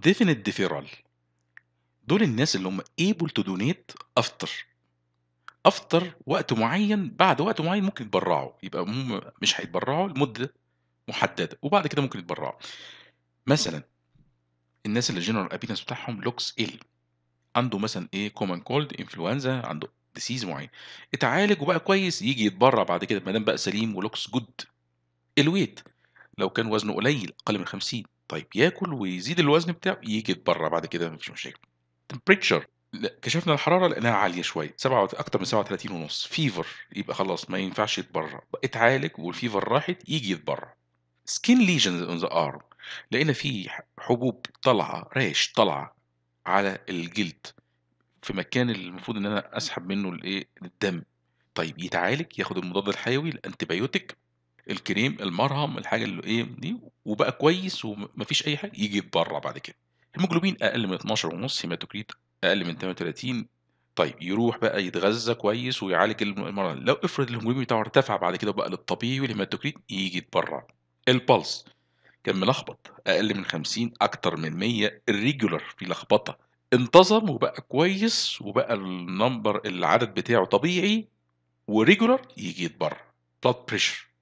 definite deferral دول الناس اللي هم able to دونيت افتر افتر وقت معين بعد وقت معين ممكن يتبرعوا يبقى هم مش هيتبرعوا لمده محدده وبعد كده ممكن يتبرعوا مثلا الناس اللي جنرال ابينس بتاعهم لوكس ال عنده مثلا ايه كومن كولد انفلونزا عنده ديسيز معين اتعالج وبقى كويس يجي يتبرع بعد كده ما دام بقى سليم ولوكس جود الويت لو كان وزنه قليل اقل من 50 طيب ياكل ويزيد الوزن بتاعه يجي بره بعد كده مفيش مشاكل تمبريتشر لا كشفنا الحراره لقيناها عاليه شويه سبعة اكتر من 37 ونص فيفر يبقى خلاص ما ينفعش يتبرع اتعالج والفيفر راحت يجي يتبرع سكين ليجنز اون ذا ارم لقينا في حبوب طالعه راش طالعه على الجلد في مكان المفروض ان انا اسحب منه الايه الدم طيب يتعالج ياخد المضاد الحيوي الانتي بايوتيك الكريم المرهم الحاجه اللي ايه دي وبقى كويس ومفيش اي حاجه يجي يتبرع بعد كده هيموجلوبين اقل من 12 ونص هيماتوكريت اقل من 38 طيب يروح بقى يتغذى كويس ويعالج المرض لو افرض الهيموجلوبين بتاعه ارتفع بعد كده بقى للطبيعي والهيماتوكريت يجي يتبرع البلس كان ملخبط اقل من 50 اكتر من 100 الريجولار في لخبطه انتظم وبقى كويس وبقى النمبر العدد بتاعه طبيعي وريجولار يجي يتبرع بلاد بريشر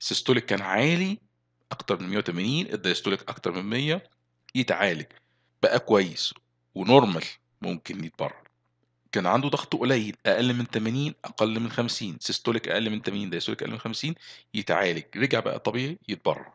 السيستوليك كان عالي اكتر من 180 الدايستوليك اكتر من 100 يتعالج بقى كويس ونورمال ممكن يتبرر كان عنده ضغط قليل اقل من 80 اقل من 50 سيستوليك اقل من 80 دايستوليك اقل من 50 يتعالج رجع بقى طبيعي يتبرر